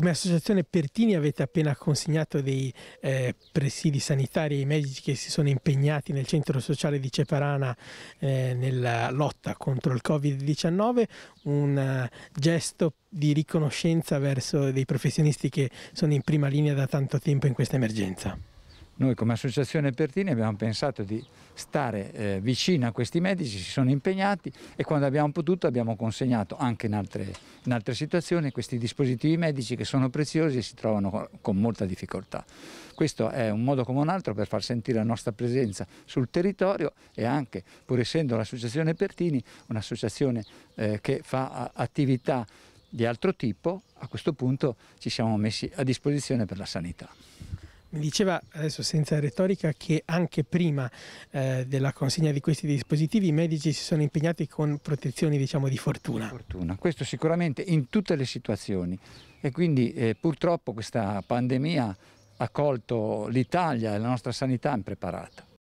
come associazione Pertini avete appena consegnato dei eh, presidi sanitari ai medici che si sono impegnati nel centro sociale di Ceparana eh, nella lotta contro il Covid-19, un uh, gesto di riconoscenza verso dei professionisti che sono in prima linea da tanto tempo in questa emergenza. Noi come associazione Pertini abbiamo pensato di stare eh, vicino a questi medici, si sono impegnati e quando abbiamo potuto abbiamo consegnato anche in altre, in altre situazioni questi dispositivi medici che sono preziosi e si trovano con molta difficoltà. Questo è un modo come un altro per far sentire la nostra presenza sul territorio e anche, pur essendo l'associazione Pertini, un'associazione eh, che fa attività di altro tipo, a questo punto ci siamo messi a disposizione per la sanità mi diceva adesso senza retorica che anche prima eh, della consegna di questi dispositivi i medici si sono impegnati con protezioni diciamo, di fortuna. Di fortuna. Questo sicuramente in tutte le situazioni e quindi eh, purtroppo questa pandemia ha colto l'Italia e la nostra sanità impreparata.